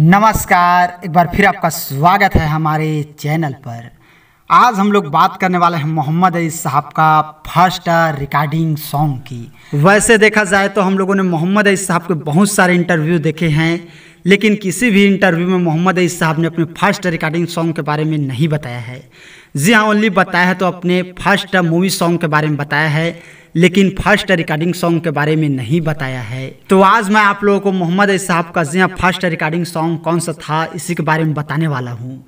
नमस्कार एक बार फिर आपका स्वागत है हमारे चैनल पर आज हम लोग बात करने वाले हैं मोहम्मद अली साहब का फर्स्ट रिकॉर्डिंग सॉन्ग की वैसे देखा जाए तो हम लोगों ने मोहम्मद अली साहब के बहुत सारे इंटरव्यू देखे हैं लेकिन किसी भी इंटरव्यू में मोहम्मद अली साहब ने अपने फर्स्ट रिकॉर्डिंग सॉन्ग के बारे में नहीं बताया है जी हाँ ओनली बताया है तो अपने फर्स्ट मूवी सॉन्ग के बारे में बताया है लेकिन फर्स्ट रिकॉर्डिंग सॉन्ग के बारे में नहीं बताया है तो आज मैं आप लोगों को मोहम्मद साहब का जी हाँ फर्स्ट रिकॉर्डिंग सॉन्ग कौन सा था इसी के बारे में बताने वाला हूँ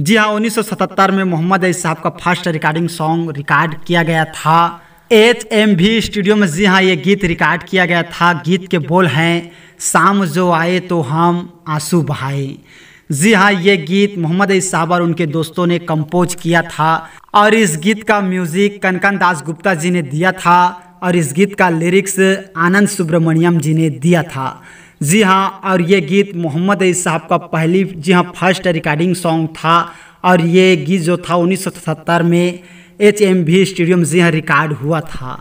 जी हाँ 1977 में मोहम्मद अज साहब का फर्स्ट रिकॉर्डिंग सॉन्ग रिकॉर्ड किया गया था एच एम भी स्टूडियो में जी हाँ ये गीत रिकॉर्ड किया गया था गीत के बोल हैं शाम जो आए तो हम आंसू बहाए जी हाँ ये गीत मोहम्मद साहब और उनके दोस्तों ने कंपोज किया था और इस गीत का म्यूजिक कनकन दास गुप्ता जी ने दिया था और इस गीत का लिरिक्स आनंद सुब्रमण्यम जी ने दिया था जी हाँ और ये गीत मोहम्मद अई साहब का पहली जी हाँ फर्स्ट रिकॉर्डिंग सॉन्ग था और ये गीत जो था उन्नीस में एच एम स्टेडियम जी हाँ रिकॉर्ड हुआ था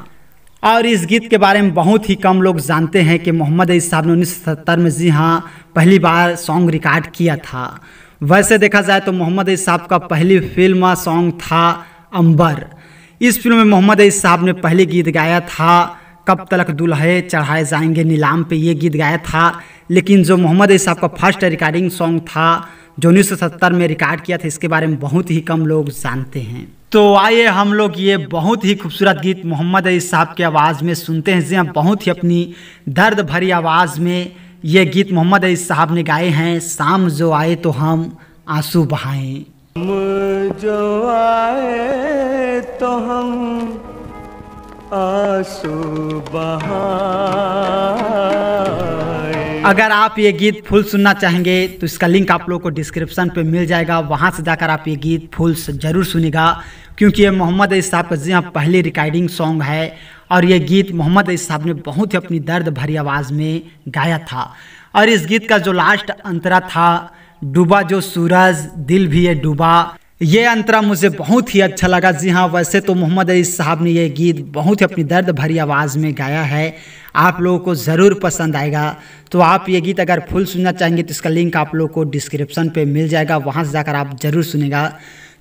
और इस गीत के बारे में बहुत ही कम लोग जानते हैं कि मोहम्मद अली साहब ने उन्नीस में जी हाँ पहली बार सॉन्ग रिकॉर्ड किया था वैसे देखा जाए तो मोहम्मद अली साहब का पहली फिल्म सॉन्ग था अंबर इस फिल्म में मोहम्मद अली साहब ने पहले गीत गाया था कब तलक दुल्हे चढ़ाए जाएंगे नीलाम पे ये गीत गाया था लेकिन जो मोहम्मद अली साहब का फर्स्ट रिकॉर्डिंग सॉन्ग था जो उन्नीस में रिकॉर्ड किया था इसके बारे में बहुत ही कम लोग जानते हैं तो आइए हम लोग ये बहुत ही खूबसूरत गीत मोहम्मद अली साहब की आवाज़ में सुनते हैं जी हम हाँ, बहुत ही अपनी दर्द भरी आवाज़ में ये गीत मोहम्मद अली साहब ने गाए हैं शाम जो आए तो हम आंसू बहाएं जो आए तो हम आंसू बहाएं अगर आप ये गीत फुल सुनना चाहेंगे तो इसका लिंक आप लोग को डिस्क्रिप्शन पे मिल जाएगा वहाँ से जाकर आप ये गीत फुल ज़रूर सुनेगा क्योंकि ये मोहम्मद अली साहब का जी हाँ पहली रिकॉर्डिंग सॉन्ग है और ये गीत मोहम्मद अली साहब ने बहुत ही अपनी दर्द भरी आवाज़ में गाया था और इस गीत का जो लास्ट अंतरा था डूबा जो सूरज दिल भी है डूबा ये अंतरा मुझे बहुत ही अच्छा लगा जी हाँ वैसे तो मोहम्मद अली साहब ने यह गीत बहुत ही अपनी दर्द भरी आवाज़ में गाया है आप लोगों को ज़रूर पसंद आएगा तो आप ये गीत अगर फुल सुनना चाहेंगे तो इसका लिंक आप लोगों को डिस्क्रिप्शन पे मिल जाएगा वहाँ से जाकर आप ज़रूर सुनेगा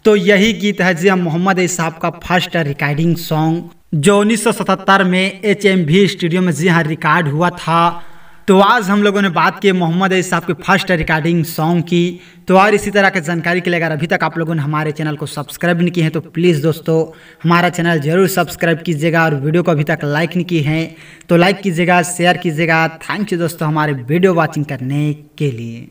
तो यही गीत है जिया मोहम्मद साहब का फर्स्ट रिकॉर्डिंग सॉन्ग जो 1977 में एच स्टूडियो में जी हाँ रिकॉर्ड हुआ था तो आज हम लोगों ने बात की मोहम्मद अजीज साहब के फर्स्ट रिकॉर्डिंग सॉन्ग की तो और इसी तरह की जानकारी के लिए अगर अभी तक आप लोगों ने हमारे चैनल को सब्सक्राइब नहीं किए हैं तो प्लीज़ दोस्तों हमारा चैनल जरूर सब्सक्राइब कीजिएगा और वीडियो को अभी तक लाइक नहीं किए हैं तो लाइक कीजिएगा शेयर कीजिएगा थैंक यू दोस्तों हमारे वीडियो वॉचिंग करने के लिए